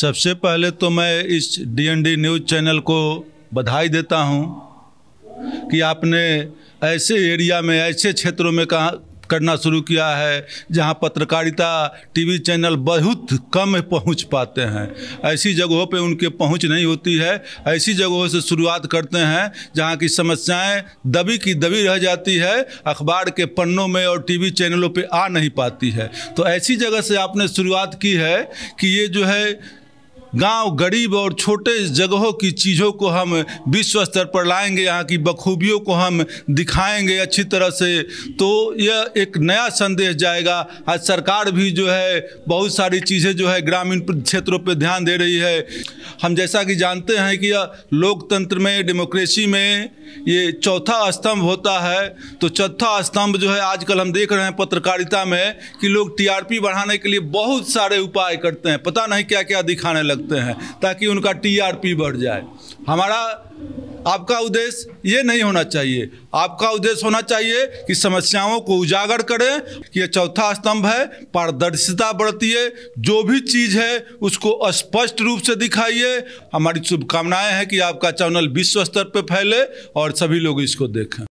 सबसे पहले तो मैं इस डीएनडी न्यूज़ चैनल को बधाई देता हूं कि आपने ऐसे एरिया में ऐसे क्षेत्रों में कहा करना शुरू किया है जहां पत्रकारिता टीवी चैनल बहुत कम पहुंच पाते हैं ऐसी जगहों पे उनके पहुंच नहीं होती है ऐसी जगहों से शुरुआत करते हैं जहां की समस्याएं दबी की दबी रह जाती है अखबार के पन्नों में और टीवी चैनलों पे आ नहीं पाती है तो ऐसी जगह से आपने शुरुआत की है कि ये जो है गांव गरीब और छोटे जगहों की चीज़ों को हम विश्व स्तर पर लाएंगे यहाँ की बखूबियों को हम दिखाएंगे अच्छी तरह से तो यह एक नया संदेश जाएगा आज सरकार भी जो है बहुत सारी चीज़ें जो है ग्रामीण क्षेत्रों पर ध्यान दे रही है हम जैसा कि जानते हैं कि यह लोकतंत्र में डेमोक्रेसी में ये चौथा स्तंभ होता है तो चौथा स्तंभ जो है आजकल हम देख रहे हैं पत्रकारिता में कि लोग टीआरपी बढ़ाने के लिए बहुत सारे उपाय करते हैं पता नहीं क्या क्या दिखाने लगते सकते हैं ताकि उनका टीआरपी बढ़ जाए हमारा आपका उद्देश्य ये नहीं होना चाहिए आपका उद्देश्य होना चाहिए कि समस्याओं को उजागर करें कि यह चौथा स्तंभ है पारदर्शिता बढ़ती है जो भी चीज़ है उसको स्पष्ट रूप से दिखाइए हमारी शुभकामनाएं हैं कि आपका चैनल विश्व स्तर पर फैले और सभी लोग इसको देखें